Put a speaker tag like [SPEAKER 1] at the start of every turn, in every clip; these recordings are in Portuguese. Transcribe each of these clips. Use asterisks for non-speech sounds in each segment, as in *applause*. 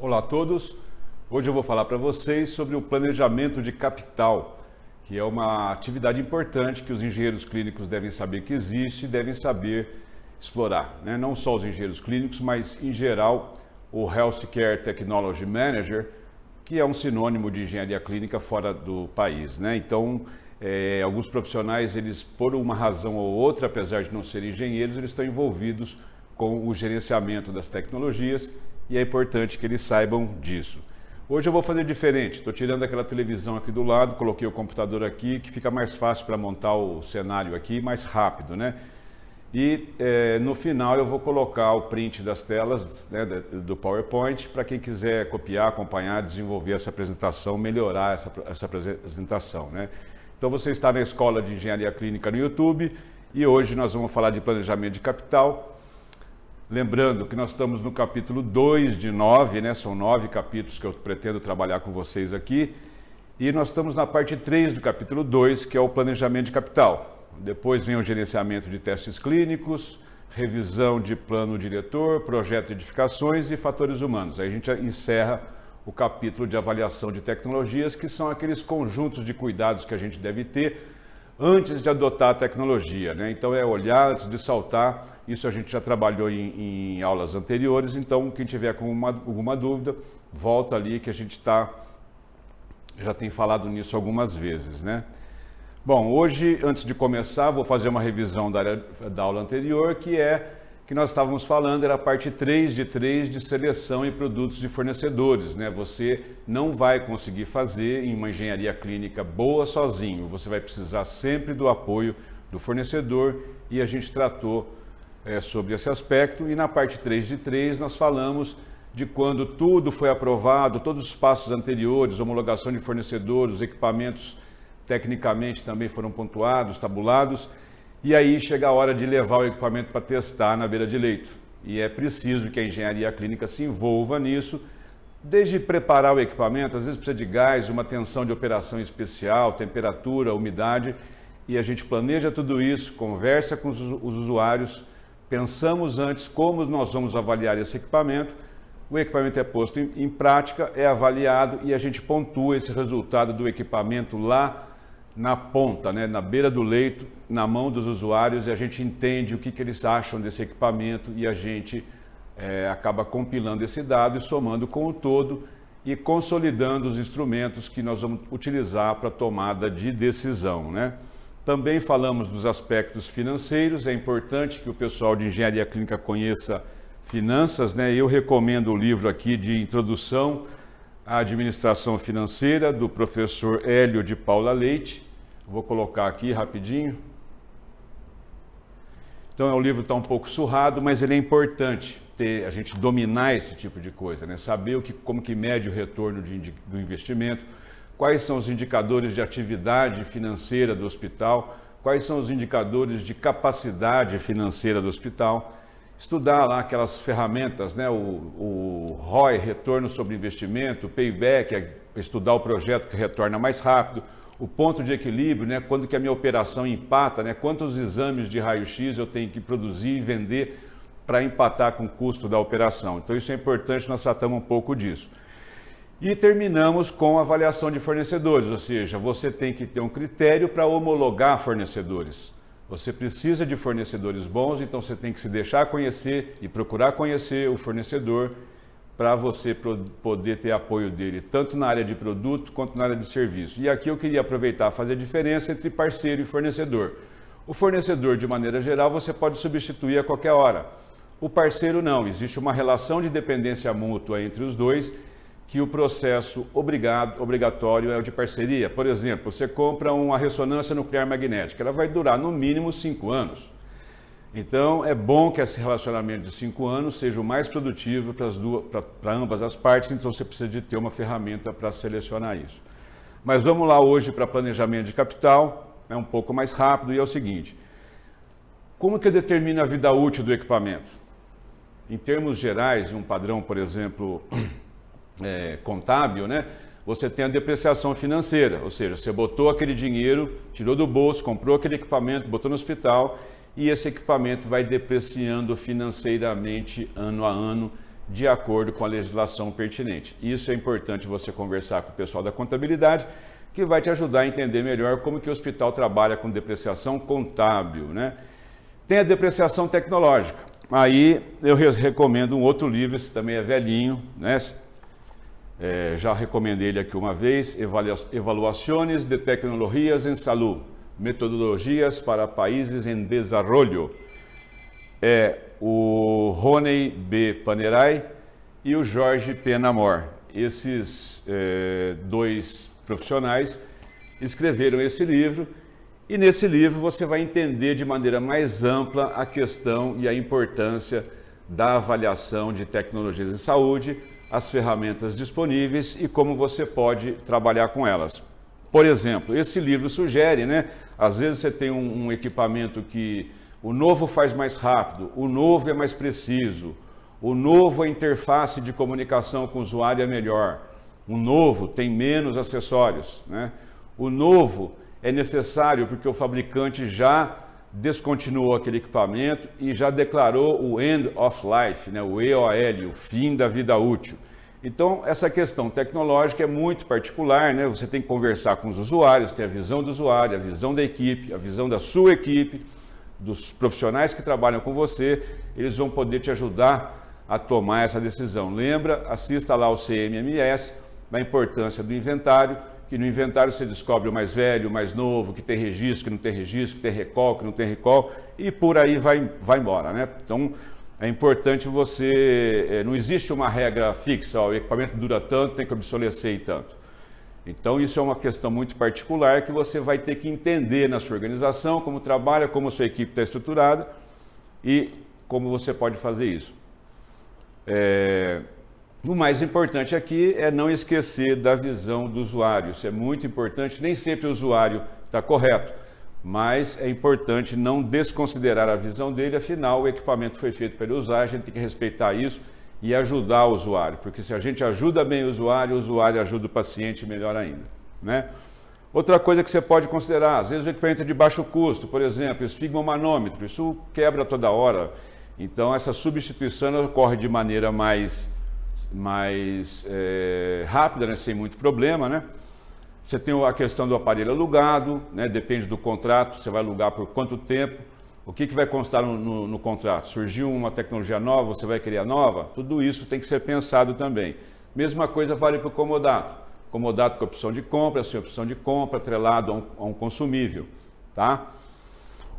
[SPEAKER 1] Olá a todos. Hoje eu vou falar para vocês sobre o planejamento de capital, que é uma atividade importante que os engenheiros clínicos devem saber que existe e devem saber explorar. Né? Não só os engenheiros clínicos, mas em geral o Healthcare Technology Manager, que é um sinônimo de engenharia clínica fora do país. Né? Então, é, alguns profissionais, eles por uma razão ou outra, apesar de não serem engenheiros, eles estão envolvidos com o gerenciamento das tecnologias e é importante que eles saibam disso. Hoje eu vou fazer diferente. Estou tirando aquela televisão aqui do lado, coloquei o computador aqui, que fica mais fácil para montar o cenário aqui, mais rápido, né? E é, no final eu vou colocar o print das telas né, do PowerPoint para quem quiser copiar, acompanhar, desenvolver essa apresentação, melhorar essa, essa apresentação, né? Então você está na Escola de Engenharia Clínica no YouTube e hoje nós vamos falar de planejamento de capital. Lembrando que nós estamos no capítulo 2 de 9, né? São nove capítulos que eu pretendo trabalhar com vocês aqui. E nós estamos na parte 3 do capítulo 2, que é o planejamento de capital. Depois vem o gerenciamento de testes clínicos, revisão de plano diretor, projeto de edificações e fatores humanos. Aí a gente encerra o capítulo de avaliação de tecnologias, que são aqueles conjuntos de cuidados que a gente deve ter antes de adotar a tecnologia. Né? Então, é olhar antes de saltar. Isso a gente já trabalhou em, em aulas anteriores. Então, quem tiver com uma, alguma dúvida, volta ali que a gente está. Já tem falado nisso algumas vezes, né? Bom, hoje, antes de começar, vou fazer uma revisão da, área, da aula anterior, que é que nós estávamos falando era a parte 3 de 3 de seleção e produtos de fornecedores. Né? Você não vai conseguir fazer em uma engenharia clínica boa sozinho, você vai precisar sempre do apoio do fornecedor e a gente tratou é, sobre esse aspecto. E na parte 3 de 3 nós falamos de quando tudo foi aprovado, todos os passos anteriores, homologação de fornecedores, equipamentos tecnicamente também foram pontuados, tabulados e aí chega a hora de levar o equipamento para testar na beira de leito. E é preciso que a engenharia clínica se envolva nisso, desde preparar o equipamento, às vezes precisa de gás, uma tensão de operação especial, temperatura, umidade, e a gente planeja tudo isso, conversa com os usuários, pensamos antes como nós vamos avaliar esse equipamento, o equipamento é posto em, em prática, é avaliado e a gente pontua esse resultado do equipamento lá na ponta, né, na beira do leito, na mão dos usuários e a gente entende o que, que eles acham desse equipamento e a gente é, acaba compilando esse dado e somando com o todo e consolidando os instrumentos que nós vamos utilizar para tomada de decisão. Né? Também falamos dos aspectos financeiros, é importante que o pessoal de engenharia clínica conheça finanças. Né? Eu recomendo o livro aqui de introdução à administração financeira do professor Hélio de Paula Leite. Vou colocar aqui rapidinho. Então, o é livro está um pouco surrado, mas ele é importante ter a gente dominar esse tipo de coisa, né? Saber o que, como que mede o retorno de, do investimento, quais são os indicadores de atividade financeira do hospital, quais são os indicadores de capacidade financeira do hospital, estudar lá aquelas ferramentas, né? O, o ROI, retorno sobre investimento, o payback, é estudar o projeto que retorna mais rápido o ponto de equilíbrio, né? quando que a minha operação empata, né? quantos exames de raio-x eu tenho que produzir e vender para empatar com o custo da operação. Então isso é importante, nós tratamos um pouco disso. E terminamos com avaliação de fornecedores, ou seja, você tem que ter um critério para homologar fornecedores. Você precisa de fornecedores bons, então você tem que se deixar conhecer e procurar conhecer o fornecedor para você poder ter apoio dele, tanto na área de produto quanto na área de serviço. E aqui eu queria aproveitar fazer a diferença entre parceiro e fornecedor. O fornecedor, de maneira geral, você pode substituir a qualquer hora. O parceiro não, existe uma relação de dependência mútua entre os dois que o processo obrigado, obrigatório é o de parceria. Por exemplo, você compra uma ressonância nuclear magnética, ela vai durar no mínimo cinco anos. Então, é bom que esse relacionamento de cinco anos seja o mais produtivo para, ambas as partes, então você precisa de ter uma ferramenta para selecionar isso. Mas vamos lá hoje para planejamento de capital, é um pouco mais rápido e é o seguinte: como que determina a vida útil do equipamento? Em termos gerais, um padrão, por exemplo, *clears throat* é, contábil, né? você tem a depreciação financeira, ou seja, você botou aquele dinheiro, tirou do bolso, comprou aquele equipamento, botou no hospital e esse equipamento vai depreciando financeiramente ano a ano, de acordo com a legislação pertinente. Isso é importante você conversar com o pessoal da contabilidade, que vai te ajudar a entender melhor como que o hospital trabalha com depreciação contábil, né? Tem a depreciação tecnológica. Aí eu recomendo um outro livro, esse também é velhinho, né? É, já recomendei ele aqui uma vez, Evaluações de Tecnologias em Saúde Metodologias para Países em Desarrollo. É o Rony B. Panerai e o Jorge Penamor. Esses é, dois profissionais escreveram esse livro e nesse livro você vai entender de maneira mais ampla a questão e a importância da avaliação de tecnologias em saúde, as ferramentas disponíveis e como você pode trabalhar com elas. Por exemplo, esse livro sugere, né? Às vezes você tem um, um equipamento que o novo faz mais rápido, o novo é mais preciso, o novo a interface de comunicação com o usuário é melhor, o novo tem menos acessórios, né? O novo é necessário porque o fabricante já descontinuou aquele equipamento e já declarou o end of life, né, o EOL, o fim da vida útil. Então, essa questão tecnológica é muito particular, né? Você tem que conversar com os usuários, ter a visão do usuário, a visão da equipe, a visão da sua equipe, dos profissionais que trabalham com você, eles vão poder te ajudar a tomar essa decisão. Lembra, assista lá o CMMS, da importância do inventário, que no inventário você descobre o mais velho, o mais novo, que tem registro, que não tem registro, que tem recall, que não tem recall, e por aí vai, vai embora, né? Então, é importante você. Eh, não existe uma regra fixa, ó, o equipamento dura tanto, tem que obsolescer e tanto. Então, isso é uma questão muito particular que você vai ter que entender na sua organização, como trabalha, como a sua equipe está estruturada e como você pode fazer isso. É... O mais importante aqui é não esquecer da visão do usuário. Isso é muito importante. Nem sempre o usuário está correto mas é importante não desconsiderar a visão dele, afinal o equipamento foi feito para ele usar, a gente tem que respeitar isso e ajudar o usuário, porque se a gente ajuda bem o usuário, o usuário ajuda o paciente melhor ainda, né? Outra coisa que você pode considerar, às vezes o equipamento é de baixo custo, por exemplo, esfigmomanômetro, isso quebra toda hora. Então essa substituição ocorre de maneira mais, mais é, rápida, né? sem muito problema, né? Você tem a questão do aparelho alugado, né? depende do contrato, você vai alugar por quanto tempo, o que, que vai constar no, no, no contrato? Surgiu uma tecnologia nova, você vai a nova? Tudo isso tem que ser pensado também. Mesma coisa vale para o comodato. Comodato com opção de compra, sem opção de compra, atrelado a um, a um consumível. Tá?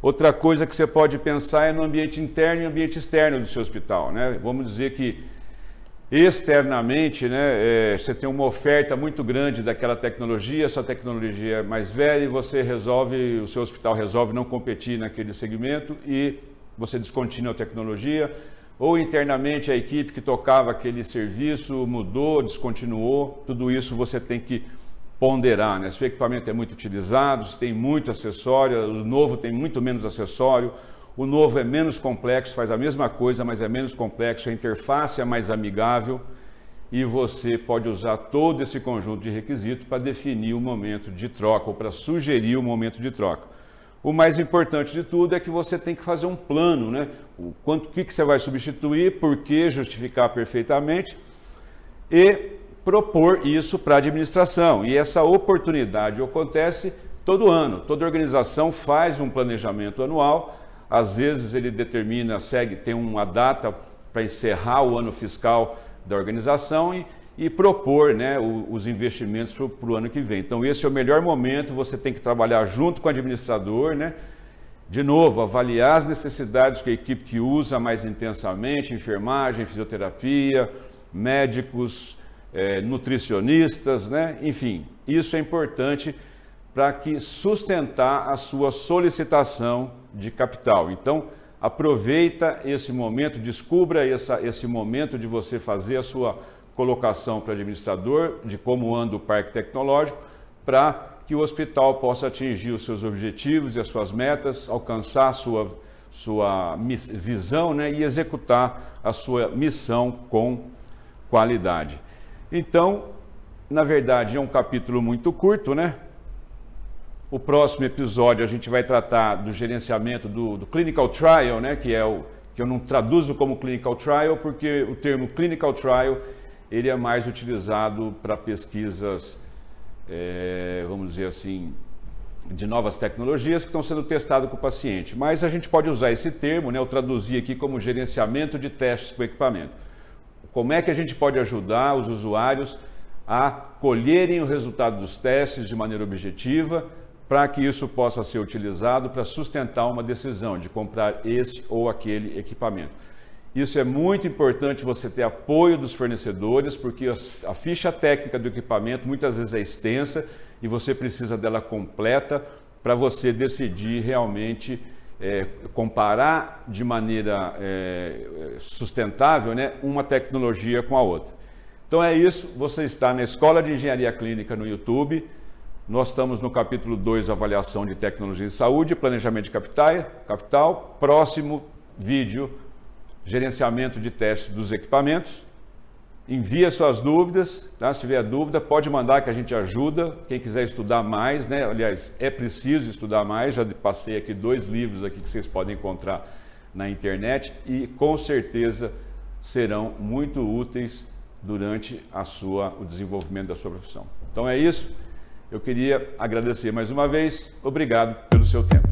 [SPEAKER 1] Outra coisa que você pode pensar é no ambiente interno e ambiente externo do seu hospital. Né? Vamos dizer que externamente, né, é, você tem uma oferta muito grande daquela tecnologia, sua tecnologia é mais velha e você resolve, o seu hospital resolve não competir naquele segmento e você descontinua a tecnologia. Ou internamente a equipe que tocava aquele serviço mudou, descontinuou, tudo isso você tem que ponderar, né? Se o equipamento é muito utilizado, se tem muito acessório, o novo tem muito menos acessório, o novo é menos complexo, faz a mesma coisa, mas é menos complexo, a interface é mais amigável e você pode usar todo esse conjunto de requisitos para definir o momento de troca ou para sugerir o momento de troca. O mais importante de tudo é que você tem que fazer um plano, né? O quanto que, que você vai substituir, por que justificar perfeitamente e propor isso para a administração. E essa oportunidade acontece todo ano. Toda organização faz um planejamento anual às vezes ele determina, segue, tem uma data para encerrar o ano fiscal da organização e, e propor né, os investimentos para o ano que vem. Então, esse é o melhor momento, você tem que trabalhar junto com o administrador, né? De novo, avaliar as necessidades que a equipe que usa mais intensamente, enfermagem, fisioterapia, médicos, é, nutricionistas, né? enfim, isso é importante para que sustentar a sua solicitação de capital. Então, aproveita esse momento, descubra essa, esse momento de você fazer a sua colocação para administrador de como anda o parque tecnológico para que o hospital possa atingir os seus objetivos e as suas metas, alcançar a sua, sua visão né, e executar a sua missão com qualidade. Então, na verdade, é um capítulo muito curto, né? O próximo episódio a gente vai tratar do gerenciamento do, do clinical trial, né, que é o que eu não traduzo como clinical trial porque o termo clinical trial ele é mais utilizado para pesquisas, é, vamos dizer assim, de novas tecnologias que estão sendo testadas com o paciente. Mas a gente pode usar esse termo, né, eu traduzi aqui como gerenciamento de testes com equipamento. Como é que a gente pode ajudar os usuários a colherem o resultado dos testes de maneira objetiva? para que isso possa ser utilizado para sustentar uma decisão de comprar esse ou aquele equipamento. Isso é muito importante você ter apoio dos fornecedores, porque a ficha técnica do equipamento muitas vezes é extensa e você precisa dela completa para você decidir realmente é, comparar de maneira é, sustentável né, uma tecnologia com a outra. Então é isso, você está na Escola de Engenharia Clínica no YouTube. Nós estamos no capítulo 2, avaliação de tecnologia em saúde, planejamento de capital, capital, próximo vídeo, gerenciamento de testes dos equipamentos. Envia suas dúvidas, tá? se tiver dúvida, pode mandar que a gente ajuda. Quem quiser estudar mais, né? aliás, é preciso estudar mais. Já passei aqui dois livros aqui que vocês podem encontrar na internet e com certeza serão muito úteis durante a sua, o desenvolvimento da sua profissão. Então é isso. Eu queria agradecer mais uma vez. Obrigado pelo seu tempo.